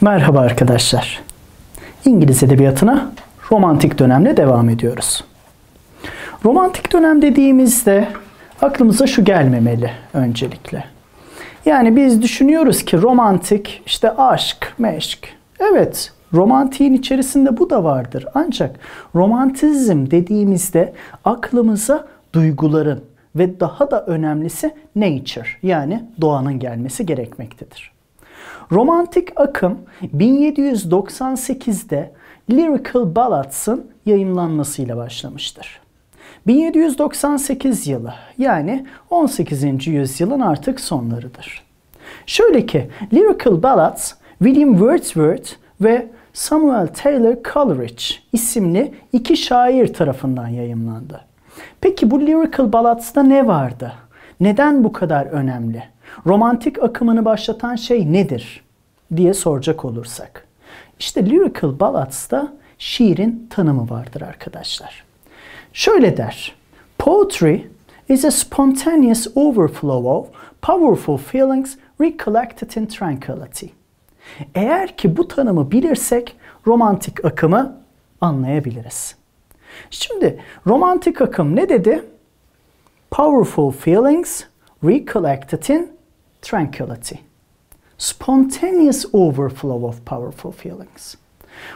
Merhaba arkadaşlar. İngiliz edebiyatına romantik dönemle devam ediyoruz. Romantik dönem dediğimizde aklımıza şu gelmemeli öncelikle. Yani biz düşünüyoruz ki romantik işte aşk, meşk. Evet, romantiğin içerisinde bu da vardır. Ancak romantizm dediğimizde aklımıza duyguların ve daha da önemlisi nature yani doğanın gelmesi gerekmektedir. Romantik akım 1798'de Lyrical Ballads'ın yayımlanmasıyla başlamıştır. 1798 yılı yani 18. yüzyılın artık sonlarıdır. Şöyle ki Lyrical Ballads William Wordsworth ve Samuel Taylor Coleridge isimli iki şair tarafından yayımlandı. Peki bu Lyrical Ballads'da ne vardı? Neden bu kadar önemli? Romantik akımını başlatan şey nedir? diye soracak olursak. İşte Lyrical Ballads'da şiirin tanımı vardır arkadaşlar. Şöyle der. Poetry is a spontaneous overflow of powerful feelings recollected in tranquility. Eğer ki bu tanımı bilirsek romantik akımı anlayabiliriz. Şimdi romantik akım ne dedi? Powerful feelings recollected in tranquility. Spontaneous overflow of powerful feelings.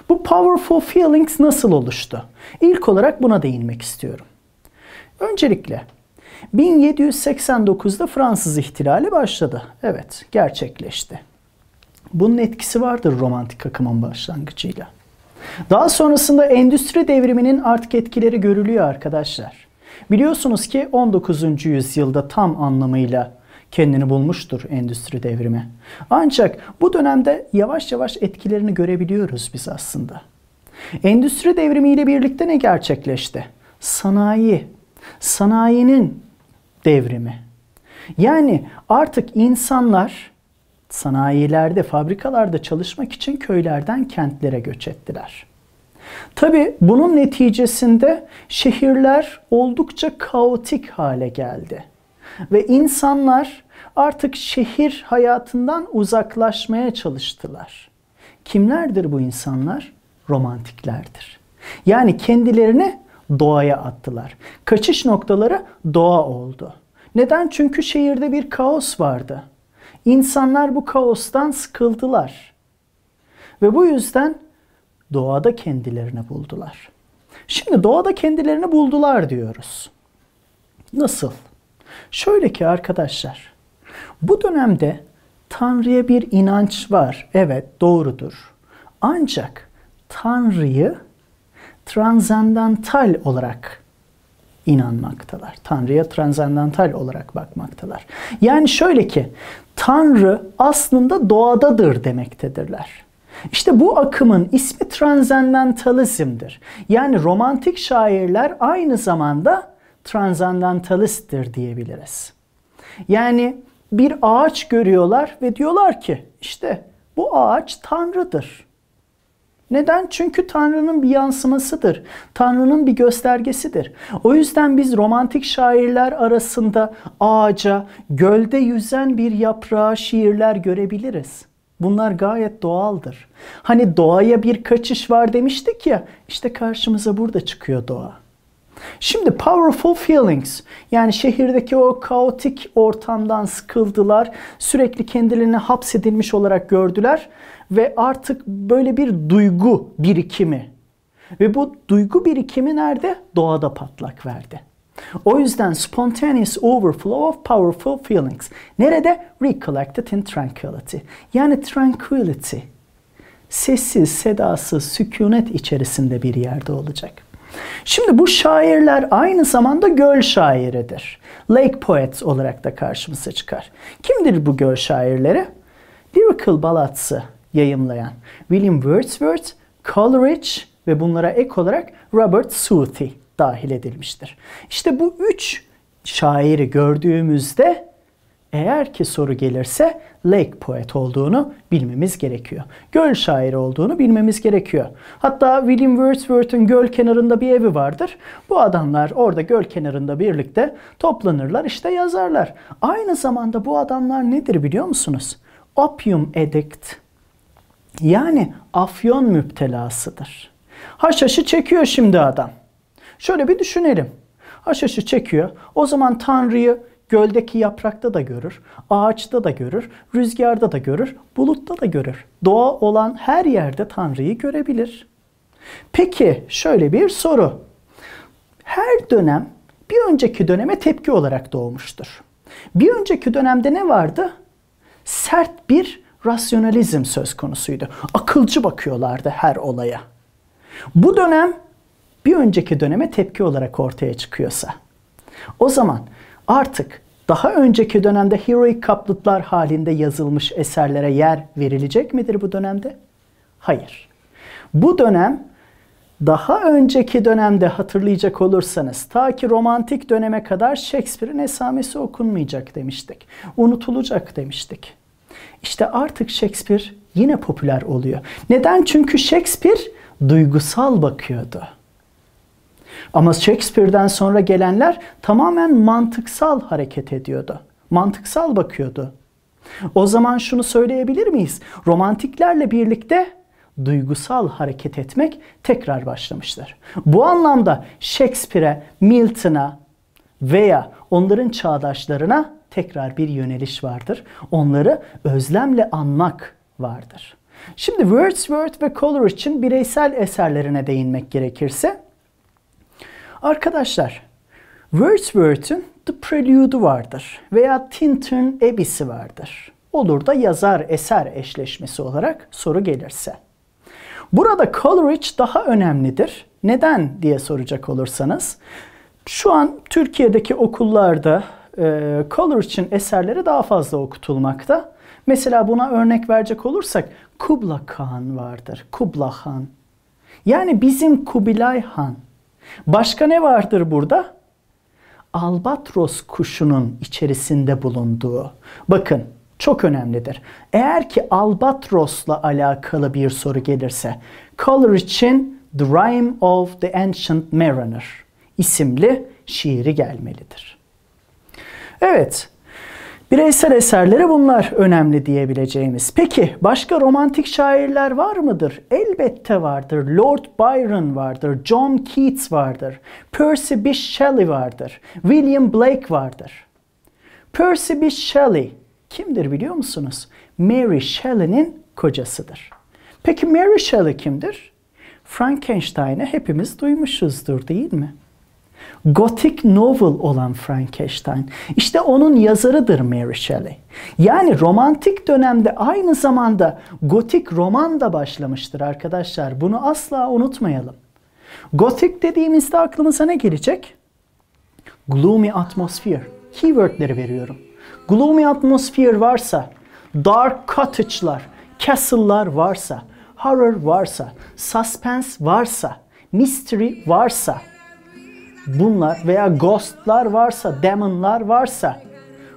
Bu powerful feelings nasıl oluştu? İlk olarak buna değinmek istiyorum. Öncelikle 1789'da Fransız ihtilali başladı. Evet, gerçekleşti. Bunun etkisi vardır romantik akımın başlangıcıyla. Daha sonrasında endüstri devriminin artık etkileri görülüyor arkadaşlar. Biliyorsunuz ki 19. yüzyılda tam anlamıyla kendini bulmuştur endüstri devrimi. Ancak bu dönemde yavaş yavaş etkilerini görebiliyoruz biz aslında. Endüstri devrimi ile birlikte ne gerçekleşti? Sanayi. Sanayinin devrimi. Yani artık insanlar sanayilerde, fabrikalarda çalışmak için köylerden kentlere göç ettiler. Tabi bunun neticesinde şehirler oldukça kaotik hale geldi. Ve insanlar artık şehir hayatından uzaklaşmaya çalıştılar. Kimlerdir bu insanlar? Romantiklerdir. Yani kendilerini doğaya attılar. Kaçış noktaları doğa oldu. Neden? Çünkü şehirde bir kaos vardı. İnsanlar bu kaostan sıkıldılar. Ve bu yüzden doğada kendilerini buldular. Şimdi doğada kendilerini buldular diyoruz. Nasıl? Şöyle ki arkadaşlar, bu dönemde Tanrı'ya bir inanç var. Evet, doğrudur. Ancak Tanrı'yı transandantal olarak inanmaktalar. Tanrı'ya transandantal olarak bakmaktalar. Yani şöyle ki Tanrı aslında doğadadır demektedirler. İşte bu akımın ismi transendentalizmdir. Yani romantik şairler aynı zamanda transandantalisttir diyebiliriz. Yani bir ağaç görüyorlar ve diyorlar ki işte bu ağaç tanrıdır. Neden? Çünkü Tanrı'nın bir yansımasıdır. Tanrı'nın bir göstergesidir. O yüzden biz romantik şairler arasında ağaca, gölde yüzen bir yaprağa şiirler görebiliriz. Bunlar gayet doğaldır. Hani doğaya bir kaçış var demiştik ya, işte karşımıza burada çıkıyor doğa. Şimdi powerful feelings yani şehirdeki o kaotik ortamdan sıkıldılar. Sürekli kendilerini hapsedilmiş olarak gördüler ve artık böyle bir duygu birikimi ve bu duygu birikimi nerede? Doğada patlak verdi. O yüzden spontaneous overflow of powerful feelings. Nerede? Recollected in tranquility. Yani tranquility. Sessiz, sedasız, sükunet içerisinde bir yerde olacak. Şimdi bu şairler aynı zamanda göl şairidir. Lake Poets olarak da karşımıza çıkar. Kimdir bu göl şairleri? Lyrical Ballads'ı yayımlayan William Wordsworth, Coleridge ve bunlara ek olarak Robert Southey dahil edilmiştir. İşte bu üç şairi gördüğümüzde eğer ki soru gelirse lake poet olduğunu bilmemiz gerekiyor. Göl şairi olduğunu bilmemiz gerekiyor. Hatta William Wordsworth'un göl kenarında bir evi vardır. Bu adamlar orada göl kenarında birlikte toplanırlar işte yazarlar. Aynı zamanda bu adamlar nedir biliyor musunuz? Opium addict. Yani afyon müptelasıdır. Haşhaşı çekiyor şimdi adam. Şöyle bir düşünelim. Haşhaşı çekiyor. O zaman Tanrı'yı Göldeki yaprakta da görür, ağaçta da görür, rüzgarda da görür, bulutta da görür. Doğa olan her yerde Tanrı'yı görebilir. Peki şöyle bir soru. Her dönem bir önceki döneme tepki olarak doğmuştur. Bir önceki dönemde ne vardı? Sert bir rasyonalizm söz konusuydu. Akılcı bakıyorlardı her olaya. Bu dönem bir önceki döneme tepki olarak ortaya çıkıyorsa o zaman artık daha önceki dönemde heroik kaplıtlar halinde yazılmış eserlere yer verilecek midir bu dönemde? Hayır. Bu dönem daha önceki dönemde hatırlayacak olursanız ta ki romantik döneme kadar Shakespeare'in esamesi okunmayacak demiştik. Unutulacak demiştik. İşte artık Shakespeare yine popüler oluyor. Neden? Çünkü Shakespeare duygusal bakıyordu. Ama Shakespeare'den sonra gelenler tamamen mantıksal hareket ediyordu. Mantıksal bakıyordu. O zaman şunu söyleyebilir miyiz? Romantiklerle birlikte duygusal hareket etmek tekrar başlamıştır. Bu anlamda Shakespeare'e, Milton'a veya onların çağdaşlarına tekrar bir yöneliş vardır. Onları özlemle anmak vardır. Şimdi Wordsworth ve Coleridge'in bireysel eserlerine değinmek gerekirse Arkadaşlar Wordsworth'ün The Prelude'u vardır veya Tintern Abbey'si vardır. Olur da yazar eser eşleşmesi olarak soru gelirse. Burada Coleridge daha önemlidir. Neden diye soracak olursanız. Şu an Türkiye'deki okullarda e, Coleridge'in eserleri daha fazla okutulmakta. Mesela buna örnek verecek olursak Kubla Khan vardır. Kubla Han. Yani bizim Kubilay Han. Başka ne vardır burada? Albatros kuşunun içerisinde bulunduğu. Bakın çok önemlidir. Eğer ki albatrosla alakalı bir soru gelirse, Color için The Rime of the Ancient Mariner isimli şiiri gelmelidir. Evet, Bireysel eserlere bunlar önemli diyebileceğimiz. Peki başka romantik şairler var mıdır? Elbette vardır. Lord Byron vardır, John Keats vardır, Percy B. Shelley vardır, William Blake vardır. Percy B. Shelley kimdir biliyor musunuz? Mary Shelley'nin kocasıdır. Peki Mary Shelley kimdir? Frankenstein'i hepimiz duymuşuzdur değil mi? Gotik novel olan Frankenstein. İşte onun yazarıdır Mary Shelley. Yani romantik dönemde aynı zamanda gotik roman da başlamıştır arkadaşlar. Bunu asla unutmayalım. Gotik dediğimizde aklımıza ne gelecek? Gloomy atmosphere. Keywordleri veriyorum. Gloomy atmosphere varsa, dark cottage'lar, castle'lar varsa, horror varsa, suspense varsa, mystery varsa, bunlar veya ghostlar varsa, demonlar varsa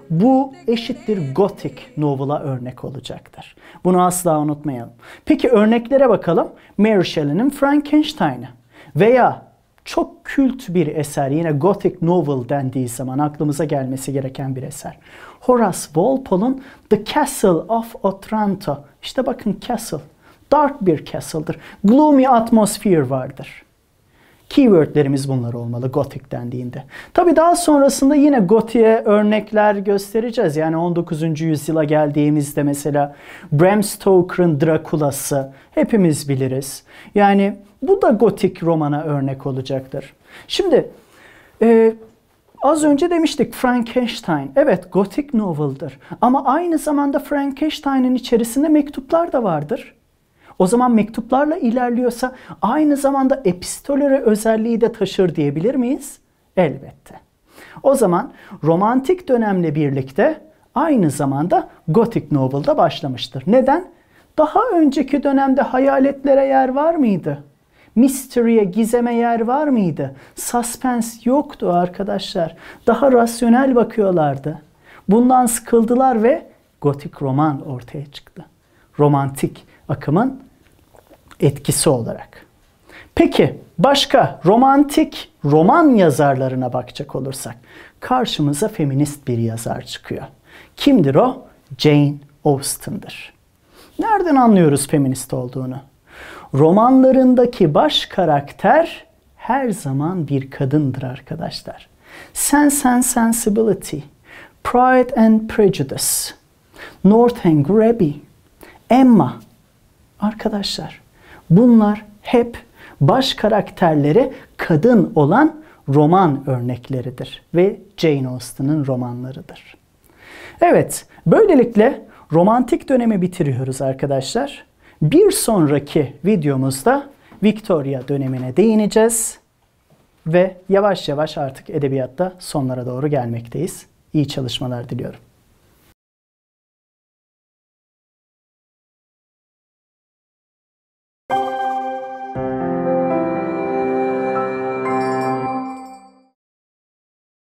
bu eşittir gotik novel'a örnek olacaktır. Bunu asla unutmayalım. Peki örneklere bakalım. Mary Shelley'nin Frankenstein'ı veya çok kült bir eser yine gothic novel dendiği zaman aklımıza gelmesi gereken bir eser. Horace Walpole'un The Castle of Otranto. İşte bakın castle. Dark bir castle'dır. Gloomy atmosfer vardır. Keywordlerimiz bunlar olmalı gotik dendiğinde. Tabi daha sonrasında yine gotiye örnekler göstereceğiz. Yani 19. yüzyıla geldiğimizde mesela Bram Stoker'ın Drakula'sı hepimiz biliriz. Yani bu da gotik romana örnek olacaktır. Şimdi e, Az önce demiştik Frankenstein. Evet gotik noveldir. Ama aynı zamanda Frankenstein'in içerisinde mektuplar da vardır o zaman mektuplarla ilerliyorsa aynı zamanda epistolere özelliği de taşır diyebilir miyiz? Elbette. O zaman romantik dönemle birlikte aynı zamanda gotik novel'da başlamıştır. Neden? Daha önceki dönemde hayaletlere yer var mıydı? Mystery'e, gizeme yer var mıydı? Suspense yoktu arkadaşlar. Daha rasyonel bakıyorlardı. Bundan sıkıldılar ve gotik roman ortaya çıktı. Romantik akımın etkisi olarak. Peki başka romantik roman yazarlarına bakacak olursak karşımıza feminist bir yazar çıkıyor. Kimdir o? Jane Austen'dır. Nereden anlıyoruz feminist olduğunu? Romanlarındaki baş karakter her zaman bir kadındır arkadaşlar. Sense and Sensibility, Pride and Prejudice, Northanger Abbey, Emma. Arkadaşlar Bunlar hep baş karakterleri kadın olan roman örnekleridir ve Jane Austen'ın romanlarıdır. Evet, böylelikle romantik dönemi bitiriyoruz arkadaşlar. Bir sonraki videomuzda Victoria dönemine değineceğiz ve yavaş yavaş artık edebiyatta sonlara doğru gelmekteyiz. İyi çalışmalar diliyorum.